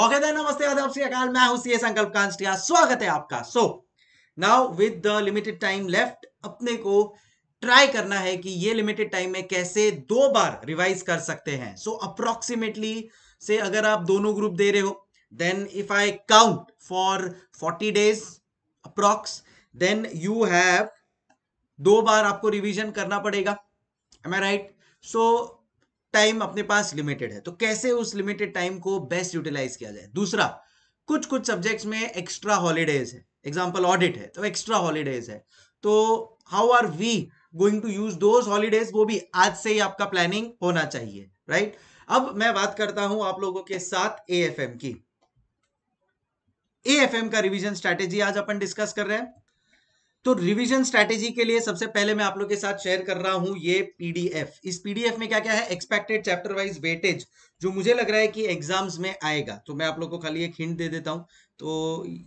okay then नमस्ते आदाब अकाल मैं हूं सीए संकल्प कांस्टिया स्वागत है आपका so now with the limited time left अपने को ट्राई करना है कि ये लिमिटेड टाइम में कैसे दो बार रिवाइज कर सकते हैं सो so, अप्रोक्सीमेटली से अगर आप दोनों ग्रुप दे रहे हो then if I count for 40 days approx then you have दो बार आपको रिविजन करना पड़ेगा am I right so time अपने पास लिमिटेड है तो कैसे उस लिमिटेड टाइम को बेस्ट यूटिलाइज किया जाए दूसरा कुछ कुछ सब्जेक्ट्स में एक्स्ट्रा हॉलीडेज है एग्जाम्पल ऑडिट है तो एक्स्ट्रा हॉलीडेज है तो how are we going to use those holidays वो भी आज से ही आपका प्लानिंग होना चाहिए राइट अब मैं बात करता हूं आप लोगों के साथ ए की ए का रिविजन स्ट्रैटेजी आज अपन डिस्कस कर रहे हैं तो रिवीजन स्ट्रेटेजी के लिए सबसे पहले मैं आप लोग के साथ शेयर कर रहा हूं ये पीडीएफ इस पीडीएफ में क्या क्या है एक्सपेक्टेड चैप्टर वाइज वेटेज जो मुझे लग रहा है कि एग्जाम्स में आएगा तो मैं आप लोग को खाली एक हिंट दे देता हूं तो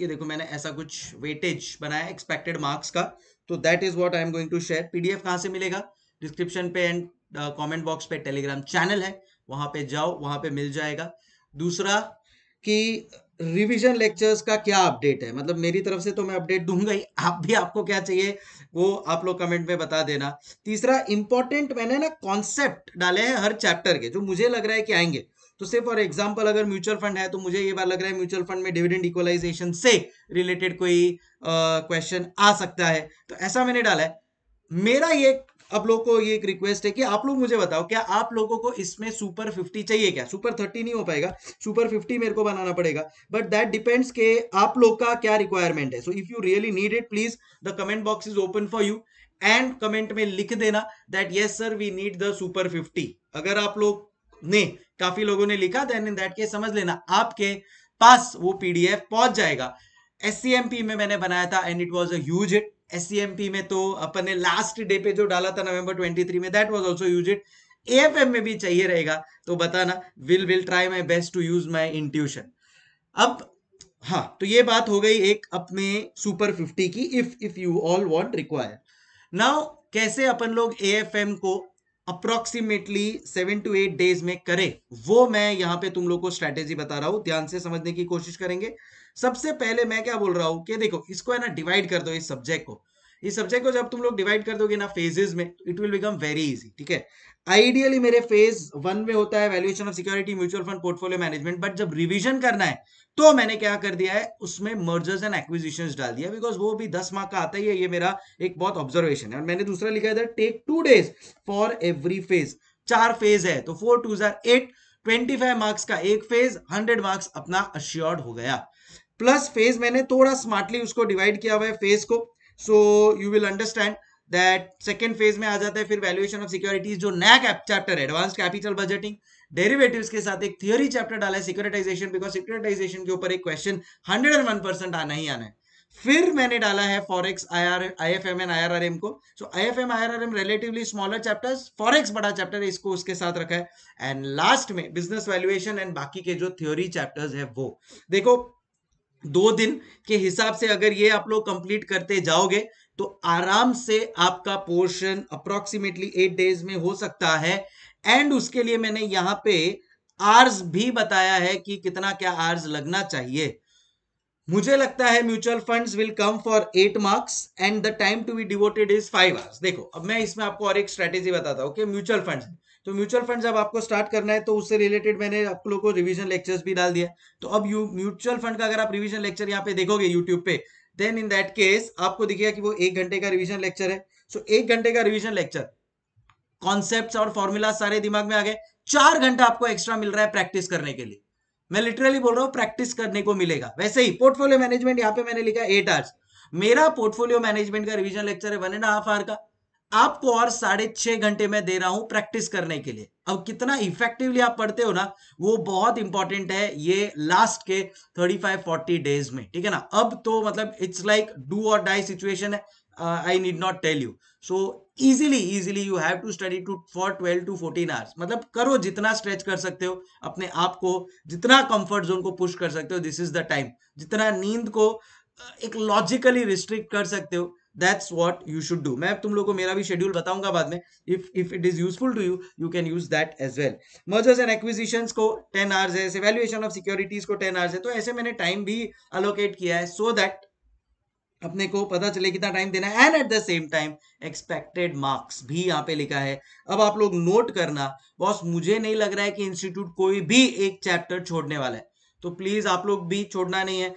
ये देखो मैंने ऐसा कुछ वेटेज बनाया एक्सपेक्टेड मार्क्स का तो that is what I am going to share PDF कहां से मिलेगा डिस्क्रिप्शन पे एंड कॉमेंट बॉक्स पे टेलीग्राम चैनल है वहां पे जाओ वहां पे मिल जाएगा दूसरा कि रिवीजन लेक्चर्स का क्या अपडेट है मतलब मेरी तरफ से तो मैं अपडेट दूंगा ही आप भी आपको क्या चाहिए वो आप लोग कमेंट में बता देना तीसरा इंपॉर्टेंट मैंने ना कॉन्सेप्ट डाले हैं हर चैप्टर के जो मुझे लग रहा है कि आएंगे तो सिर्फ फॉर एग्जाम्पल अगर म्यूचुअल फंड है तो मुझे ये बार लग रहा है म्यूचुअल फंड में डिविडेंड इक्वलाइजेशन से रिलेटेड कोई क्वेश्चन uh, आ सकता है तो ऐसा मैंने डाला है मेरा ये आप लोग को ये एक रिक्वेस्ट है कि आप लोग मुझे बताओ क्या आप लोगों को इसमें सुपर फिफ्टी चाहिए क्या सुपर थर्टी नहीं हो पाएगा सुपर फिफ्टी मेरे को बनाना पड़ेगा बट दैट डिपेंड्स के आप लोग का क्या रिक्वायरमेंट है so if you really need it please the comment box is open for you and comment में लिख देना that yes sir we need the super fifty अगर आप लोग ने काफी लोगों ने लिखा देन इन दैट केस समझ लेना आपके पास वो पीडीएफ पहुंच जाएगा एस में मैंने बनाया था and it was at S e में तो अपन ने लास्ट डे पे जो डाला था नवंबर 23 में that was also use it AFM में भी चाहिए रहेगा तो बताना will will try my best to use my intuition अब हाँ तो ये बात हो गई एक अपने सुपर 50 की if if you all want require now कैसे अपन लोग एएफएम को approximately seven to eight days में करे वो मैं यहां पे तुम लोग को स्ट्रैटेजी बता रहा हूं ध्यान से समझने की कोशिश करेंगे सबसे पहले मैं क्या बोल रहा हूं कि देखो इसको है ना डिवाइड कर दो इस सब्जेक्ट को इस सब्जेक्ट को जब तुम लोग डिवाइड कर दोगे ना फेजेस में it will become very easy ठीक है आइडियली मेरे फेज वन में होता है valuation of security mutual fund portfolio management but जब रिविजन करना है तो मैंने क्या कर दिया है उसमें मर्जर्स एंड एक्विजिशन डाल दिया बिकॉज वो भी दस मार्क का आता ही है ये मेरा एक बहुत ऑब्जर्वेशन है और मैंने दूसरा लिखा है take two days for every phase चार फेज है तो फोर टू जार एट ट्वेंटी फाइव मार्क्स का एक फेज हंड्रेड मार्क्स अपना अश्योर्ड हो गया प्लस फेज मैंने थोड़ा स्मार्टली उसको डिवाइड किया हुआ है फेज को so you will understand that second phase में आ जाता है फिर वैल्यूएशन ऑफ सिक्योरिटीज जो नया चैप्टर है एडवांस कैपिटल बजटिंग डेरिवेटिव्स के साथ एक थियोरी चैप्टर डाला है सिक्योरिटाइजेशन बिकॉज सिक्योरिटाइजेशन के ऊपर एक question hundred and one percent आना ही आना है फिर मैंने डाला है forex IR IFM and IRRM को so IFM IRRM relatively smaller chapters forex बड़ा चैप्टर है इसको उसके साथ रखा है एंड लास्ट में बिजनेस वैल्यूएशन एंड बाकी के जो थ्योरी चैप्टर्स है वो देखो दो दिन के हिसाब से अगर ये आप लोग कंप्लीट करते जाओगे तो आराम से आपका पोर्शन अप्रोक्सीमेटली एट डेज में हो सकता है एंड उसके लिए मैंने यहां पे आर्स भी बताया है कि कितना क्या आर्स लगना चाहिए मुझे लगता है mutual funds will come for eight marks and the time to be devoted is five hours देखो अब मैं इसमें आपको और एक स्ट्रेटेजी बताता हूँ कि म्यूचुअल फंड्स तो म्यूचुअल फंड जब आपको स्टार्ट करना है तो उससे रिलेटेड मैंने आप लोगों को रिविजन लेक्चर्स भी डाल दिया तो अब यू म्यूचुअल फंड का अगर आप रिविजन लेक्चर यहाँ पे देखोगे यूट्यूब पे देन इन दैट केस आपको दिखेगा कि वो एक घंटे का रिविजन लेक्चर है सो एक घंटे का रिविजन लेक्चर कॉन्सेप्ट और फॉर्मूला सारे दिमाग में आ गए चार घंटा आपको एक्स्ट्रा मिल रहा है प्रैक्टिस करने के लिए मैं लिटरली बोल रहा हूँ प्रैक्टिस करने को मिलेगा वैसे ही पोर्टफोलियो मैनेजमेंट यहाँ पे मैंने लिखा एट आवर्स मेरा पोर्टफोलियो मैनेजमेंट का रिविजन लेक्चर है वन एंड हाफ आवर का आपको और साढ़े छह घंटे में दे रहा हूं प्रैक्टिस करने के लिए अब कितना इफेक्टिवली आप पढ़ते हो ना वो बहुत इंपॉर्टेंट है ये लास्ट के 35-40 डेज में ठीक है ना अब तो मतलब it's like do or die situation है I need not tell you so easily easily you have to study to for twelve to fourteen hours मतलब करो जितना स्ट्रेच कर सकते हो अपने आप को जितना कंफर्ट जोन को पुश कर सकते हो दिस इज द टाइम जितना नींद को uh, एक लॉजिकली रिस्ट्रिक्ट कर सकते हो that's what you should do मैं तुम लोग को मेरा भी शेड्यूल बताऊंगा बाद में if if it is useful to you you can use that as well mergers and acquisition को टेन आवर्स है वैल्यूएशन ऑफ सिक्योरिटीज को टेन आवर्स है तो ऐसे मैंने टाइम भी अलोकेट किया है सो so दैट अपने को पता चले कितना टाइम देना है and at the same time expected marks भी यहाँ पे लिखा है अब आप लोग नोट करना बॉस मुझे नहीं लग रहा है कि इंस्टीट्यूट कोई भी एक चैप्टर छोड़ने वाला है तो प्लीज आप लोग भी छोड़ना नहीं है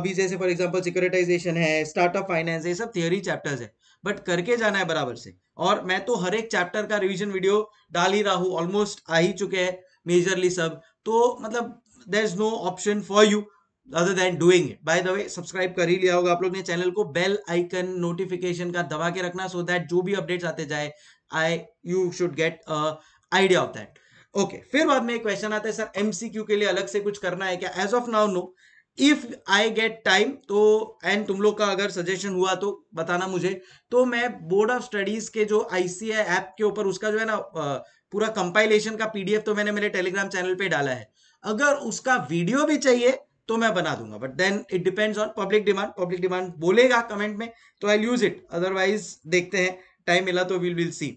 अभी जैसे फॉर एग्जाम्पल सिक्योरिटाइजेशन है स्टार्टअप फाइनेंस ये सब थियोरी चैप्टर्स है बट करके जाना है बराबर से और मैं तो हर एक चैप्टर का रिविजन वीडियो डाल ही रहा हूँ ऑलमोस्ट आ ही चुके हैं मेजरली सब तो मतलब there is no option for you other than doing it by the way subscribe कर ही लिया होगा आप लोग ने चैनल को बेल आइकन नोटिफिकेशन का दबा के रखना सो so दैट जो भी अपडेट्स आते जाए I you should get idea of that okay okay, फिर बाद में एक क्वेश्चन आता है सर एमसीक्यू के लिए अलग से कुछ करना है क्या as of now no if I get time तो एंड तुम लोग का अगर सजेशन हुआ तो बताना मुझे तो मैं बोर्ड ऑफ स्टडीज के जो आईसीआई ऐप के ऊपर उसका जो है ना पूरा कंपाइलेशन का पीडीएफ तो मैंने मेरे टेलीग्राम चैनल पे डाला है अगर उसका वीडियो भी चाहिए तो मैं बना दूंगा but then it depends on public demand public demand बोलेगा कमेंट में तो आई यूज इट अदरवाइज देखते हैं टाइम मिला तो विल विल सी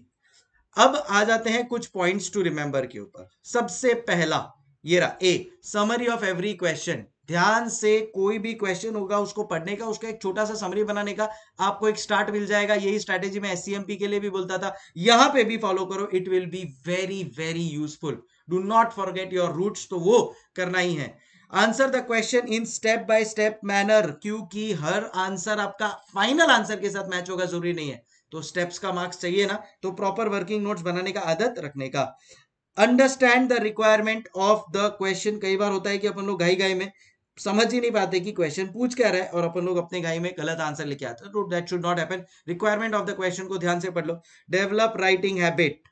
अब आ जाते हैं कुछ पॉइंट्स टू रिमेंबर के ऊपर सबसे पहला ये रहा a summary of every question ध्यान से कोई भी क्वेश्चन होगा उसको पढ़ने का उसका एक छोटा सा समरी बनाने का आपको एक स्टार्ट मिल जाएगा यही स्ट्रैटेजी मैं एस के लिए भी बोलता था यहां पे भी फॉलो करो it will be very very useful do not forget your roots तो वो करना ही है answer the question in step by step manner क्योंकि हर आंसर आपका फाइनल आंसर के साथ मैच होगा जरूरी नहीं है तो स्टेप्स का मार्क्स चाहिए ना तो प्रॉपर वर्किंग नोट्स बनाने का आदत रखने का understand the requirement of the question कई बार होता है कि अपन लोग घाई घाई में समझ ही नहीं पाते कि क्वेश्चन पूछ क्या रहा है और अपन लोग अपने घाई में गलत आंसर लेके आते हैं तो that should not happen requirement of the question को ध्यान से पढ़ लो डेवलप राइटिंग हैबिट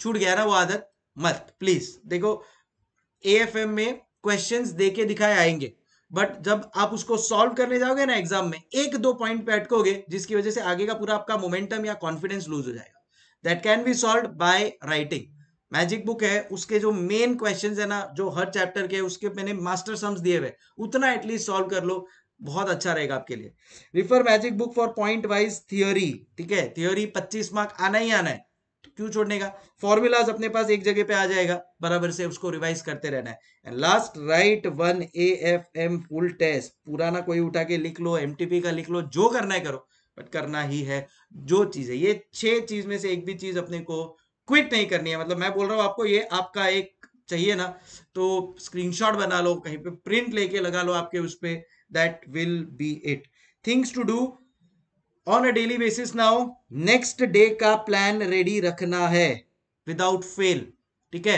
छूट गया ना वो आदत मत प्लीज देखो एम में क्वेश्चंस देके दिखाए आएंगे बट जब आप उसको सॉल्व करने जाओगे ना एग्जाम में एक दो पॉइंट पे अटकोगे जिसकी वजह से आगे का पूरा आपका मोमेंटम या कॉन्फिडेंस लूज हो जाएगा that can be solved by writing magic book है उसके जो मेन क्वेश्चंस है ना जो हर चैप्टर के उसके मैंने मास्टर सम्स दिए हुए उतना एटलीस्ट सॉल्व कर लो बहुत अच्छा रहेगा आपके लिए refer magic book for point wise theory ठीक है थियोरी 25 मार्क आना ही आना है क्यों छोड़ने का फॉर्मूलाज अपने पास एक जगह पे आ जाएगा बराबर से उसको रिवाइज करते रहना है and last write one A F M full test पुराना कोई उठा के लिख लो एम का लिख लो जो करना है करो बट करना ही है जो चीज है ये छह चीज में से एक भी चीज अपने को क्विट नहीं करनी है मतलब मैं बोल रहा हूँ आपको ये आपका एक चाहिए ना तो स्क्रीनशॉट बना लो कहीं पे प्रिंट लेके लगा लो आपके उस पर that will be eight things to do on a daily basis now next day का प्लान रेडी रखना है विदाउट फेल ठीक है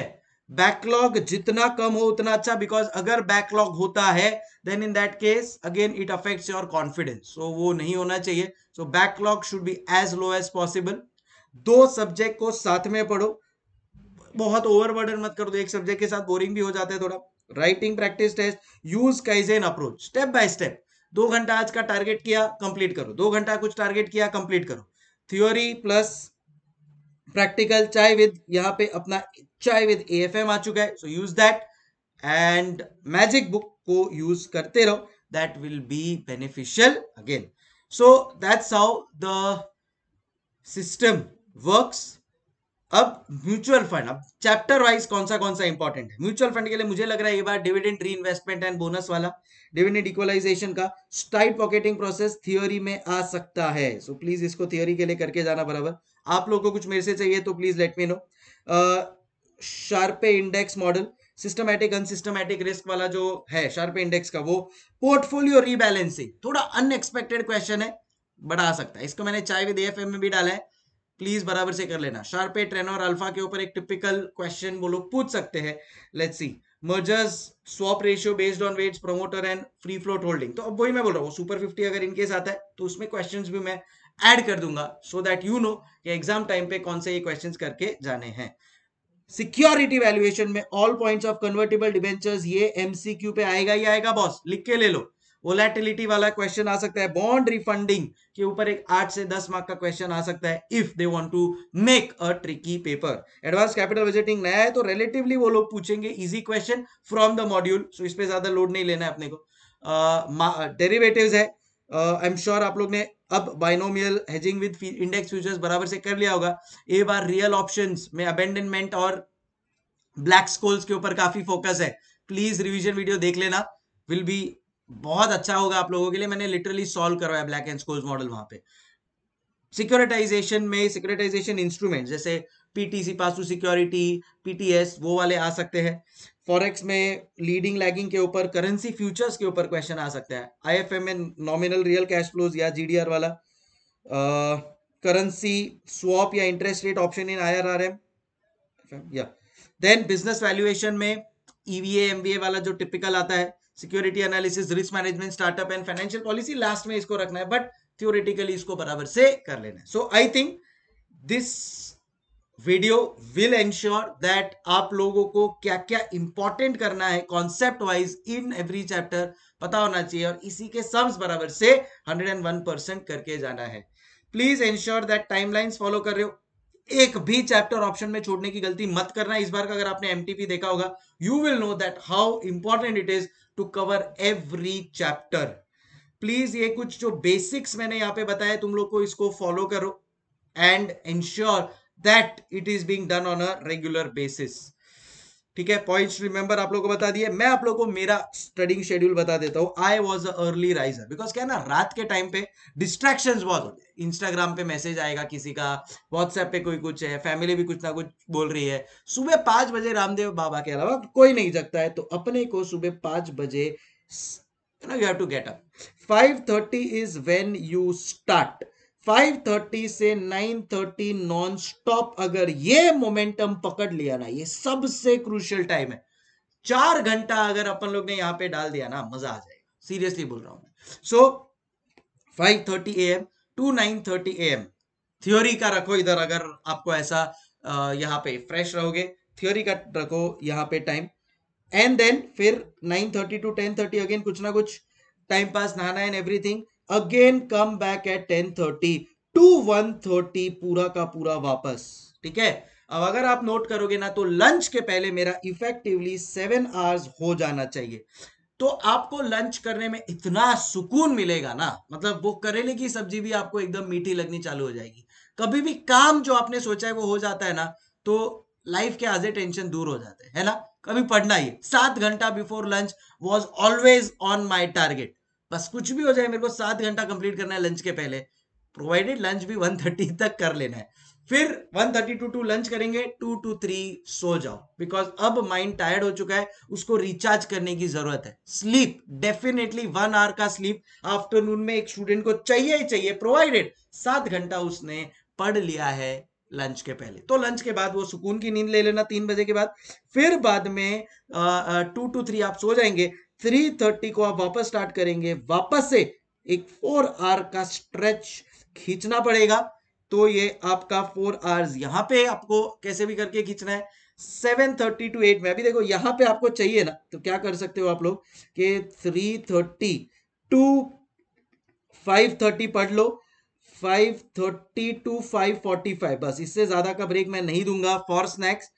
बैकलॉग जितना कम हो उतना अच्छा बिकॉज अगर बैकलॉग होता है then in that case again it affects your confidence so वो नहीं होना चाहिए so backlog should be as low as possible दो सब्जेक्ट को साथ में पढ़ो बहुत ओवरबर्डन मत करो एक सब्जेक्ट के साथ बोरिंग भी हो जाता है थोड़ा writing practice test use kaizen approach step by step दो घंटा आज का टारगेट किया कंप्लीट करो दो घंटा कुछ टारगेट किया कंप्लीट करो theory plus practical chai with यहाँ पे अपना चाय विद एएफएम आ चुका है so use that and magic book को यूज करते रहो that will be beneficial again so that's how the system works अब म्यूचुअल फंड अब चैप्टर वाइज कौन सा कौन सा इंपॉर्टेंट है म्यूचुअल फंड के लिए मुझे लग रहा है ये बार dividend reinvestment and bonus वाला डिविडेंड इक्वलाइजेशन का स्टाइट पॉकेटिंग प्रोसेस थियोरी में आ सकता है सो so, प्लीज इसको थियोरी के लिए करके जाना बराबर आप लोगों को कुछ मेरे से चाहिए तो please let me know Sharpe index model systematic unsystematic risk वाला जो है शार्पे इंडेक्स का वो पोर्टफोलियो रीबैलेंसिंग थोड़ा अनएक्सपेक्टेड क्वेश्चन है बट आ सकता है इसको मैंने चाय विद एफ में भी डाला है प्लीज बराबर से कर लेना शार्पे ट्रेन और अल्फा के ऊपर एक टिपिकल क्वेश्चन वो लोग पूछ सकते हैं let's see mergers swap ratio based on weights promoter and free float holding तो अब वही मैं बोल रहा हूँ सुपर फिफ्टी अगर इनके साथ है तो उसमें क्वेश्चन भी मैं ऐड कर दूंगा सो दैट यू नो कि एग्जाम टाइम पे कौन से ये क्वेश्चन करके जाने हैं सिक्योरिटी वैल्यूएशन में all points of convertible debentures ये एमसीक्यू पे आएगा ही आएगा बॉस लिख के ले लो वोलेटिलिटी वाला क्वेश्चन आ सकता है बॉन्ड रिफंडिंग के ऊपर एक आठ से दस मार्क का क्वेश्चन आ सकता है if they want to make a tricky paper advance capital budgeting नया है तो रिलेटिवली वो लोग पूछेंगे easy question from the module so इस पर ज्यादा लोड नहीं लेना है अपने को डेरिवेटिव uh, है आई एम श्योर आप लोग ने अब binomial hedging with index futures बराबर से कर लिया होगा ए बार रियल ऑप्शन में अबेंडनमेंट और ब्लैक स्कोल्स के ऊपर काफी फोकस है प्लीज रिविजन वीडियो देख लेना विल बी बहुत अच्छा होगा आप लोगों के लिए मैंने लिटरली सॉल्व करवाया ब्लैक एंड स्कोल्स मॉडल वहां पे सिक्योरिटाइजेशन में सिक्योरिटाइजेशन इंस्ट्रूमेंट जैसे PTC pass through security PTS वो वाले आ सकते हैं फॉरेक्स में लीडिंग लैगिंग के ऊपर करेंसी फ्यूचर्स के ऊपर क्वेश्चन आ सकता है आईएफएम में नॉमिनल रियल कैश फ्लोज या जीडीआर वाला करेंसी स्वॉप या interest rate option in IRRM या देन बिजनेस वैल्यूएशन में ईवीए e एमवीए वाला जो टिपिकल आता है security analysis risk management startup and financial policy last में इसको रखना है बट थियोरिटिकली इसको बराबर से कर लेना है so I think this video will ensure that आप लोगों को क्या क्या इंपॉर्टेंट करना है concept wise in every chapter पता होना चाहिए और इसी के सम्स बराबर से 101 परसेंट करके जाना है please ensure that timelines follow कर रहे हो एक भी चैप्टर ऑप्शन में छोड़ने की गलती मत करना इस बार का अगर आपने एमटीपी देखा होगा you will know that how important it is to cover every chapter please ये कुछ जो बेसिक्स मैंने यहां पे बताया तुम लोग को इसको फॉलो करो and ensure that it is being done on a regular basis ठीक है पॉइंट्स रिमेंबर आप लोग को बता दिए मैं आप लोग को मेरा स्टडिंग शेड्यूल बता देता हूँ I was early riser because क्या ना रात के टाइम पे डिस्ट्रैक्शन बहुत होते हैं इंस्टाग्राम पे मैसेज आएगा किसी का व्हाट्सएप पे कोई कुछ है फैमिली भी कुछ ना कुछ बोल रही है सुबह पांच बजे रामदेव बाबा के अलावा कोई नहीं जगता है तो अपने को सुबह पांच बजे you have to get up five thirty is when you start 5:30 से 9:30 नॉन स्टॉप अगर ये मोमेंटम पकड़ लिया ना ये सबसे क्रूशियल टाइम है चार घंटा अगर अपन लोग ने यहाँ पे डाल दिया ना मजा आ जाएगा सीरियसली बोल रहा हूं so five thirty A M to nine thirty A M theory का रखो इधर अगर आपको ऐसा यहाँ पे फ्रेश रहोगे थ्योरी का रखो यहाँ पे टाइम एंड देन फिर nine thirty to ten thirty again कुछ ना कुछ टाइम पास नहाना and everything again come back at ten thirty to one thirty पूरा का पूरा वापस ठीक है अब अगर आप नोट करोगे ना तो लंच के पहले मेरा इफेक्टिवली सेवन आवर्स हो जाना चाहिए तो आपको लंच करने में इतना सुकून मिलेगा ना मतलब वो करेले की सब्जी भी आपको एकदम मीठी लगनी चालू हो जाएगी कभी भी काम जो आपने सोचा है वो हो जाता है ना तो लाइफ के आधे टेंशन दूर हो जाते हैं है ना कभी पढ़ना ही सात घंटा before lunch was always on my target बस कुछ भी हो जाए मेरे को सात घंटा कंप्लीट करना है लंच के पहले प्रोवाइडेड लंच भी वन थर्टी तक कर लेना है फिर one thirty to two lunch करेंगे टू टू थ्री सो जाओ बिकॉज अब माइंड टायर्ड हो चुका है उसको रिचार्ज करने की जरूरत है स्लीप डेफिनेटली वन आवर का स्लीप आफ्टरनून में एक स्टूडेंट को चाहिए ही चाहिए प्रोवाइडेड सात घंटा उसने पढ़ लिया है लंच के पहले तो लंच के बाद वो सुकून की नींद ले लेना तीन बजे के बाद फिर बाद में टू टू थ्री आप सो जाएंगे थ्री थर्टी को आप वापस स्टार्ट करेंगे वापस से एक फोर आर का स्ट्रेच खींचना पड़ेगा तो ये आपका फोर आवर्स यहाँ पे आपको कैसे भी करके खींचना है सेवन थर्टी टू एट में अभी देखो यहां पे आपको चाहिए ना तो क्या कर सकते हो आप लोग कि three thirty to five thirty पढ़ लो five thirty to five forty five बस इससे ज्यादा का ब्रेक मैं नहीं दूंगा for snacks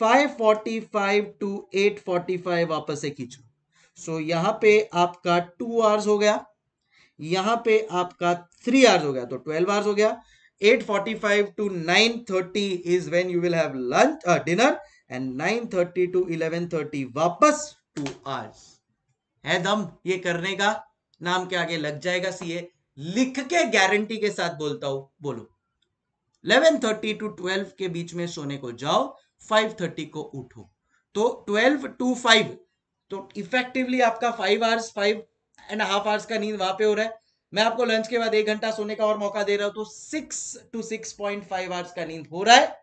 five forty five to eight forty five वापस से खींचो सो so, यहाँ पे आपका टू आवर्स हो गया यहाँ पे आपका थ्री आवर्स हो गया तो ट्वेल्व आवर्स हो गया 8:45 to 9:30 is when you will have dinner and nine thirty to eleven thirty वापस टू आवर्स है दम ये करने का नाम के आगे लग जाएगा सीए लिख के गारंटी के साथ बोलता हूं बोलो 11:30 टू 12 के बीच में सोने को जाओ 5:30 को उठो तो 12 टू फाइव तो इफेक्टिवली आपका five hours five and half hours का नींद वहां पे हो रहा है मैं आपको लंच के बाद एक घंटा सोने का और मौका दे रहा हूं तो six to six point five hours का नींद हो रहा है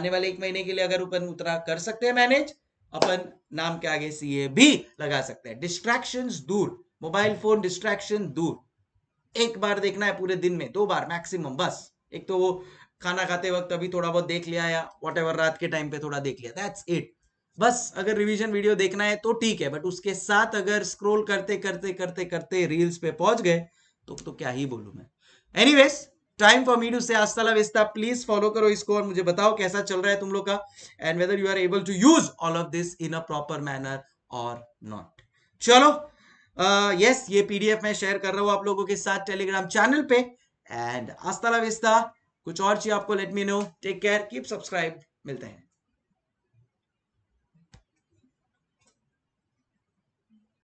आने वाले एक महीने के लिए अगर ऊपर उतना कर सकते हैं मैनेज अपन नाम के आगे सीए भी लगा सकते हैं डिस्ट्रैक्शन दूर मोबाइल फोन डिस्ट्रैक्शन दूर एक बार देखना है पूरे दिन में दो बार मैक्सिमम बस एक तो वो खाना खाते वक्त अभी थोड़ा बहुत देख लिया या वॉट रात के टाइम पे थोड़ा देख लिया दैट्स इट बस अगर रिवीजन वीडियो देखना है तो ठीक है बट उसके साथ अगर स्क्रोल करते करते करते करते रील्स पे पहुंच गए तो तो क्या ही बोलू मैं एनी वेज टाइम फॉर मीडियो से आस्ताला विस्ता प्लीज फॉलो करो इसको और मुझे बताओ कैसा चल रहा है तुम लोग का and whether you are able to use all of this in a proper manner or not चलो यस uh, yes, ये पीडीएफ मैं शेयर कर रहा हूं आप लोगों के साथ टेलीग्राम चैनल पे एंड आस्ताला विस्ता कुछ और चीज आपको let me know take care keep subscribe मिलते हैं